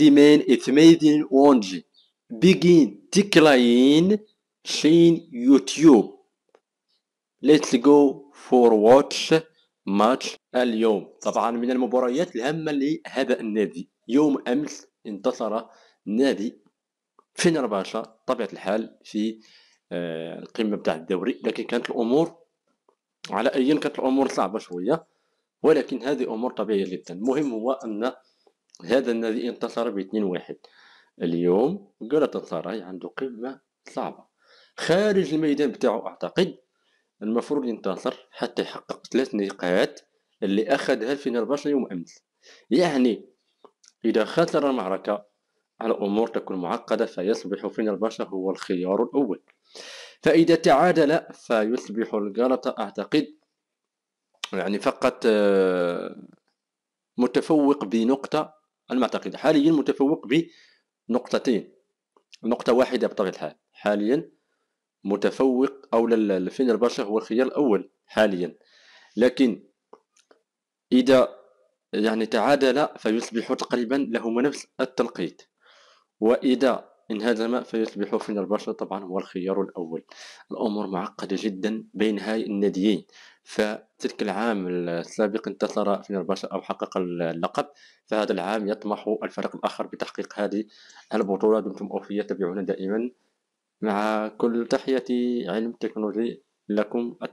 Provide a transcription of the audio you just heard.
دمين etmeydin وانجي بيجين تكلاين شين يوتيوب Let's go for watch ماتش اليوم طبعا من المباريات الهامة لهذا النادي يوم أمس انتصر نادي فنرباشة طبيعة الحال في آه، القمة بتاع الدوري لكن كانت الأمور على أيا كانت الأمور صعبة شوية ولكن هذه أمور طبيعية جدا المهم هو أن هذا الذي انتصر 2 واحد اليوم جالاتاسراي يعني عنده قمة صعبة خارج الميدان بتاعه أعتقد المفروض ينتصر حتى يحقق ثلاث نقاط اللي أخذها الفينرباش يوم أمس يعني إذا خسر المعركة على أمور تكون معقدة فيصبح فينرباش هو الخيار الأول فإذا تعادل فيصبح الجلطة أعتقد يعني فقط آه، متفوق بنقطة المعتقد حاليا متفوق بنقطتين نقطة واحدة بطبيعة الحال حاليا متفوق أو لفين الباشا هو الخيار الأول حاليا لكن إذا يعني تعادل فيصبح تقريبا لهما نفس التنقيط وإذا انهزم فيصبح في البشر طبعا هو الخيار الأول الأمور معقدة جدا بين هاي الناديين فتلك العام السابق انتصر فنرباشا أو حقق اللقب فهذا العام يطمح الفريق الآخر بتحقيق هذه البطولة دمتم أوفية تابعونا دائما مع كل تحية علم تكنولوجي لكم